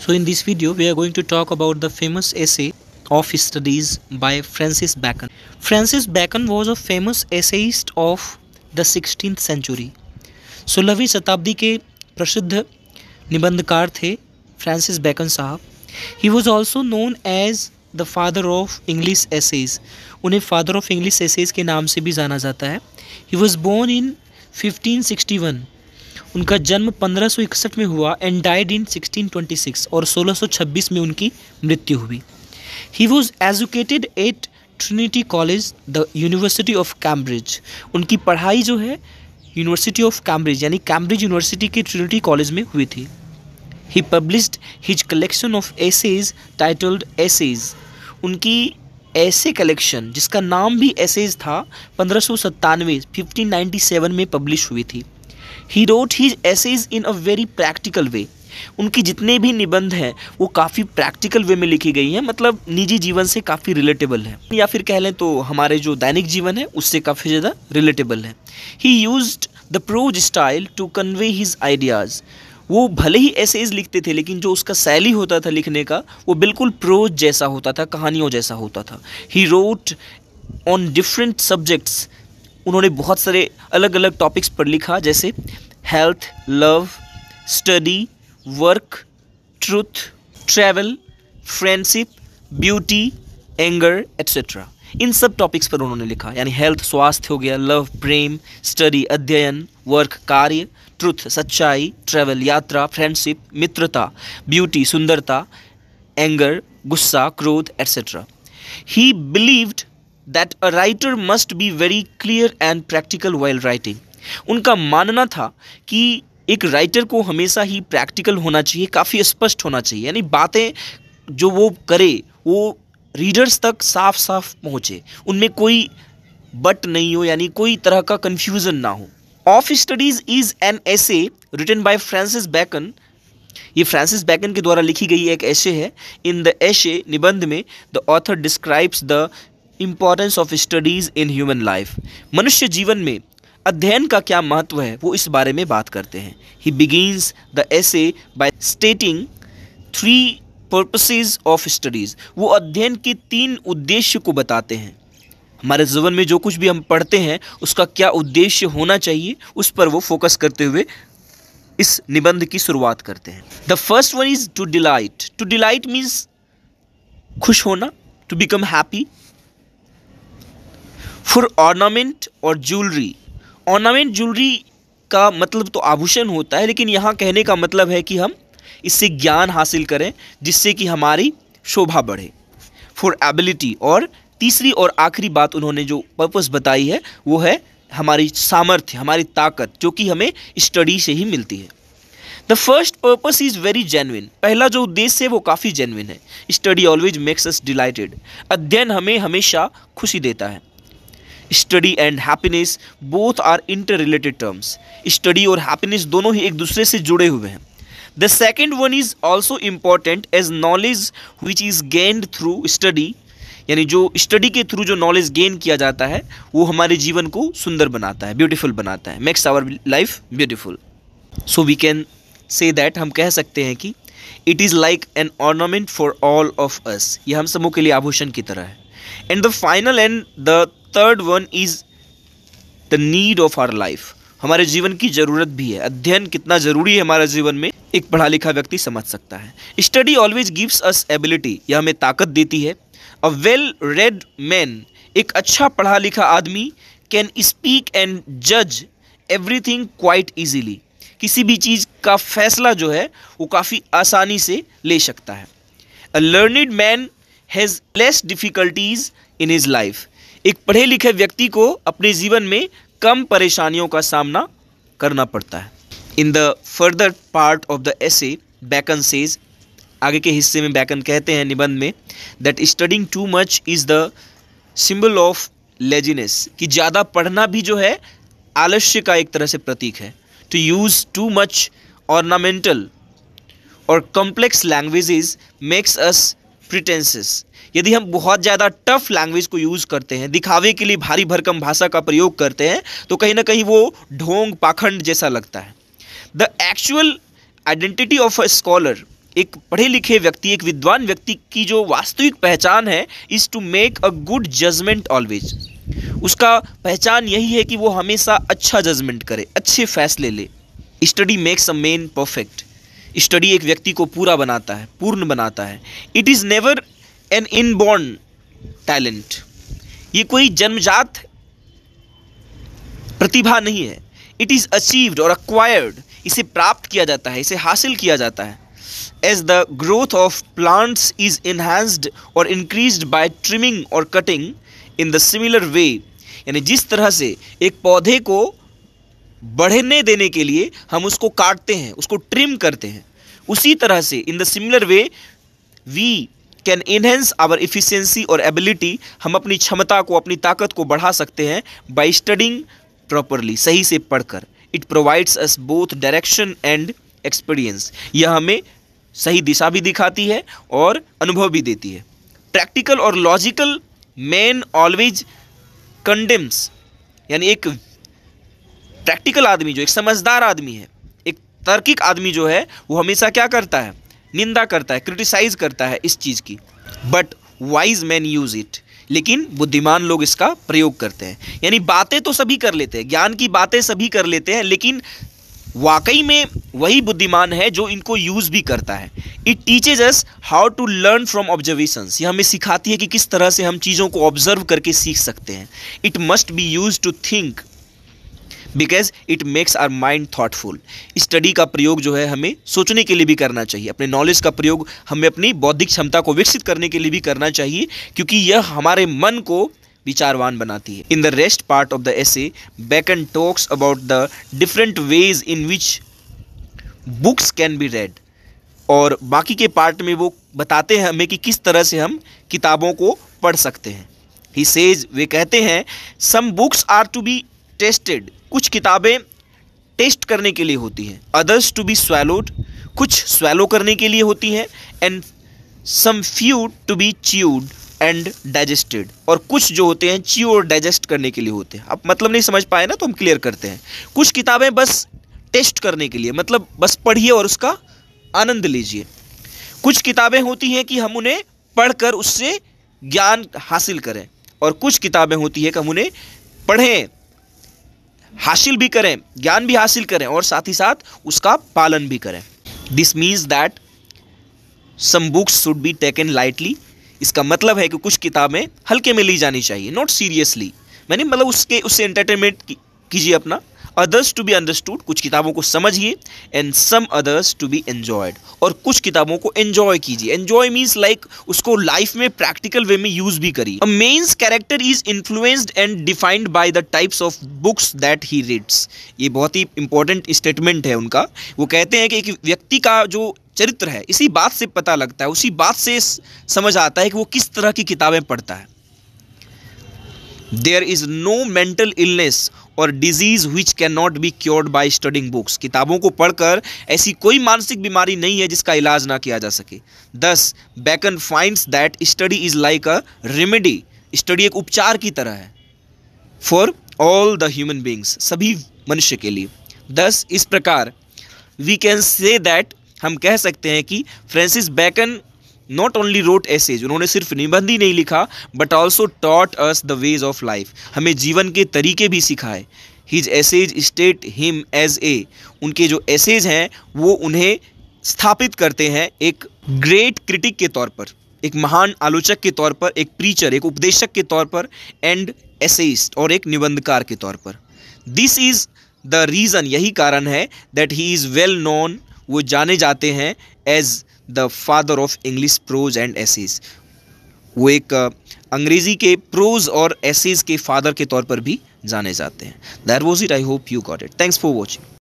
So in this video we are going to talk about the famous essay of studies by Francis Bacon. Francis Bacon was a famous essayist of the 16th century. सोलहवीं शताब्दी के प्रसिद्ध निबंधकार थे Francis bacon साहब he was also known as the father of English essays उन्हें father of English essays के नाम से भी जाना जाता है ही वॉज बोर्न इन 1561 उनका जन्म 1561 में हुआ एंड डाइड इन 1626 और 1626 में उनकी मृत्यु हुई he was educated at Trinity College the university of Cambridge उनकी पढ़ाई जो है यूनिवर्सिटी ऑफ कैम्ब्रिज यानी कैम्ब्रिज यूनिवर्सिटी के ट्रिनिटी कॉलेज में हुई थी he published his collection of essays titled essays उनकी ऐसे कलेक्शन जिसका नाम भी एसेज था पंद्रह सौ सत्तानवे फिफ्टीन सेवन में पब्लिश हुई थी he wrote his essays in a very practical way उनकी जितने भी निबंध हैं वो काफ़ी प्रैक्टिकल वे में लिखी गई हैं मतलब निजी जीवन से काफ़ी रिलेटेबल है या फिर कह लें तो हमारे जो दैनिक जीवन है उससे काफ़ी ज़्यादा रिलेटेबल है he use the prose style to convey his ideas वो भले ही एसेज लिखते थे लेकिन जो उसका शैली होता था लिखने का वो बिल्कुल प्रोज जैसा होता था कहानियों जैसा होता था he wrote on different subjects उन्होंने बहुत सारे अलग अलग टॉपिक्स पर लिखा जैसे health love study work truth travel friendship beauty anger etcetera इन सब टॉपिक्स पर उन्होंने लिखा यानी हेल्थ स्वास्थ्य हो गया लव प्रेम स्टडी अध्ययन वर्क कार्य ट्रुथ सच्चाई ट्रैवल यात्रा फ्रेंडशिप मित्रता ब्यूटी सुंदरता एंगर गुस्सा क्रोध etcetera he believed that a writer must be very clear and practical while writing उनका मानना था कि एक राइटर को हमेशा ही प्रैक्टिकल होना चाहिए काफ़ी स्पष्ट होना चाहिए यानी बातें जो वो करे वो रीडर्स तक साफ साफ पहुँचे उनमें कोई बट नहीं हो यानी कोई तरह का कन्फ्यूज़न ना हो of studies is an essay written by Francis Bacon ये फ्रांसिस बैकन के द्वारा लिखी गई एक ऐसे है इन द ऐसे निबंध में the author describes the importance of studies in human life मनुष्य जीवन में अध्ययन का क्या महत्व है वो इस बारे में बात करते हैं he begins the essay by stating three purposes of studies वो अध्ययन के तीन उद्देश्य को बताते हैं हमारे जीवन में जो कुछ भी हम पढ़ते हैं उसका क्या उद्देश्य होना चाहिए उस पर वो फोकस करते हुए इस निबंध की शुरुआत करते हैं the first one is to delight to delight means खुश होना to become happy for ornament और ज्वेलरी ऑर्नामेंट ज्वेलरी का मतलब तो आभूषण होता है लेकिन यहाँ कहने का मतलब है कि हम इससे ज्ञान हासिल करें जिससे कि हमारी शोभा बढ़े फॉर एबिलिटी और तीसरी और आखिरी बात उन्होंने जो पर्पस बताई है वो है हमारी सामर्थ्य हमारी ताकत जो कि हमें स्टडी से ही मिलती है the first purpose is very genuine पहला जो उद्देश्य है वो काफ़ी जेनविन है study always makes us delighted अध्ययन हमें हमेशा खुशी देता है study and happiness both are inter related terms study और हैप्पीनेस दोनों ही एक दूसरे से जुड़े हुए हैं the second one is also important as knowledge which is gained through study यानी जो स्टडी के थ्रू जो नॉलेज गेन किया जाता है वो हमारे जीवन को सुंदर बनाता है ब्यूटीफुल बनाता है makes our life beautiful so we can say that हम कह सकते हैं कि it is like an ornament for all of us ये हम सबों के लिए आभूषण की तरह है and the final and the third one is the need of our life हमारे जीवन की ज़रूरत भी है अध्ययन कितना ज़रूरी है हमारे जीवन में एक पढ़ा लिखा व्यक्ति समझ सकता है study always gives us ability यह हमें ताकत देती है अ वेल रेड मैन एक अच्छा पढ़ा लिखा आदमी कैन स्पीक एंड जज एवरीथिंग क्वाइट ईजीली किसी भी चीज़ का फैसला जो है वो काफ़ी आसानी से ले सकता है a learned man has less difficulties in his life एक पढ़े लिखे व्यक्ति को अपने जीवन में कम परेशानियों का सामना करना पड़ता है in the further part of the essay Bacon says आगे के हिस्से में बैकन कहते हैं निबंध में that studying too much is the symbol of laziness कि ज़्यादा पढ़ना भी जो है आलस्य का एक तरह से प्रतीक है to use too much ornamental और complex languages makes us pretences यदि हम बहुत ज़्यादा टफ लैंग्वेज को यूज़ करते हैं दिखावे के लिए भारी भरकम भाषा का प्रयोग करते हैं तो कहीं ना कहीं वो ढोंग पाखंड जैसा लगता है the actual identity of a scholar एक पढ़े लिखे व्यक्ति एक विद्वान व्यक्ति की जो वास्तविक पहचान है is to make a good judgement always उसका पहचान यही है कि वो हमेशा अच्छा जजमेंट करे अच्छे फैसले ले study makes a man perfect study एक व्यक्ति को पूरा बनाता है पूर्ण बनाता है it is never an inborn talent ये कोई जन्मजात प्रतिभा नहीं है इट इज़ अचीव्ड और अक्वायर्ड इसे प्राप्त किया जाता है इसे हासिल किया जाता है as the growth of plants is enhanced और इंक्रीज बाय ट्रिमिंग और cutting in the similar way यानी जिस तरह से एक पौधे को बढ़ने देने के लिए हम उसको काटते हैं उसको ट्रिम करते हैं उसी तरह से in the similar way we can enhance our efficiency और एबिलिटी हम अपनी क्षमता को अपनी ताकत को बढ़ा सकते हैं बाई स्टडिंग प्रॉपरली सही से पढ़कर it provides us both direction and experience यह हमें सही दिशा भी दिखाती है और अनुभव भी देती है प्रैक्टिकल और लॉजिकल मैन ऑलवेज कंडेम्स यानी एक प्रैक्टिकल आदमी जो एक समझदार आदमी है एक तार्किक आदमी जो है वो हमेशा क्या करता है निंदा करता है क्रिटिसाइज करता है इस चीज़ की but wise man use it लेकिन बुद्धिमान लोग इसका प्रयोग करते हैं यानी बातें तो सभी कर लेते हैं ज्ञान की बातें सभी कर लेते हैं लेकिन वाकई में वही बुद्धिमान है जो इनको यूज़ भी करता है it teaches us how to learn from observations ये हमें सिखाती है कि किस तरह से हम चीज़ों को ऑब्जर्व करके सीख सकते हैं it must be use to think because it makes our mind thoughtful study का प्रयोग जो है हमें सोचने के लिए भी करना चाहिए अपने नॉलेज का प्रयोग हमें अपनी बौद्धिक क्षमता को विकसित करने के लिए भी करना चाहिए क्योंकि यह हमारे मन को विचारवान बनाती है in the rest part of the essay Bacon talks about the different ways in which books can be read और बाकी के पार्ट में वो बताते हैं हमें कि किस तरह से हम किताबों को पढ़ सकते हैं ही सेज वे कहते हैं some books are to be tested कुछ किताबें टेस्ट करने के लिए होती हैं अदर्स टू बी स्वैलोड कुछ स्वैलो करने के लिए होती हैं and some few to be chewed and digested और कुछ जो होते हैं च्यू और डाइजेस्ट करने के लिए होते हैं आप मतलब नहीं समझ पाए ना तो हम क्लियर करते हैं कुछ किताबें बस टेस्ट करने के लिए मतलब बस पढ़िए और उसका आनंद लीजिए कुछ किताबें होती हैं कि हम उन्हें पढ़कर उससे ज्ञान हासिल करें और कुछ किताबें होती हैं कि हम उन्हें पढ़ें हासिल भी करें ज्ञान भी हासिल करें और साथ ही साथ उसका पालन भी करें this means that some books should be taken lightly इसका मतलब है कि कुछ किताबें हल्के में ली जानी चाहिए नॉट सीरियसली मैंने मतलब उसके उससे एंटरटेनमेंट कीजिए अपना अदर्स टू बी अंडरस्टूड कुछ किताबों को समझिए and some others to be enjoyed और कुछ किताबों को एन्जॉय कीजिए एन्जॉय मीन्स लाइक उसको लाइफ में प्रैक्टिकल वे में यूज भी करिए man's character is influenced and defined by the types of books that he reads ये बहुत ही इंपॉर्टेंट स्टेटमेंट है उनका वो कहते हैं कि एक व्यक्ति का जो चरित्र है इसी बात से पता लगता है उसी बात से समझ आता है कि वो किस तरह की किताबें पढ़ता है there is no mental illness और disease which can not be cured by studying books किताबों को पढ़कर ऐसी कोई मानसिक बीमारी नहीं है जिसका इलाज ना किया जा सके thus Bacon finds that study is like a remedy study एक उपचार की तरह है for all the human beings सभी मनुष्य के लिए दस इस प्रकार वी कैन से दैट हम कह सकते हैं कि Francis Bacon not only wrote essays उन्होंने सिर्फ निबंध ही नहीं लिखा but also taught us the ways of life हमें जीवन के तरीके भी सिखाए his essays state him as a उनके जो एसेज हैं वो उन्हें स्थापित करते हैं एक ग्रेट क्रिटिक के तौर पर एक महान आलोचक के तौर पर एक प्रीचर एक उपदेशक के तौर पर एंड एसेइस्ट और एक निबंधकार के तौर पर दिस इज़ द रीज़न यही कारण है that he is well known वो जाने जाते हैं as the father of English prose and essays वो एक अंग्रेज़ी के प्रोज और एसीज के फादर के तौर पर भी जाने जाते हैं there was it I hope you got it thanks for watching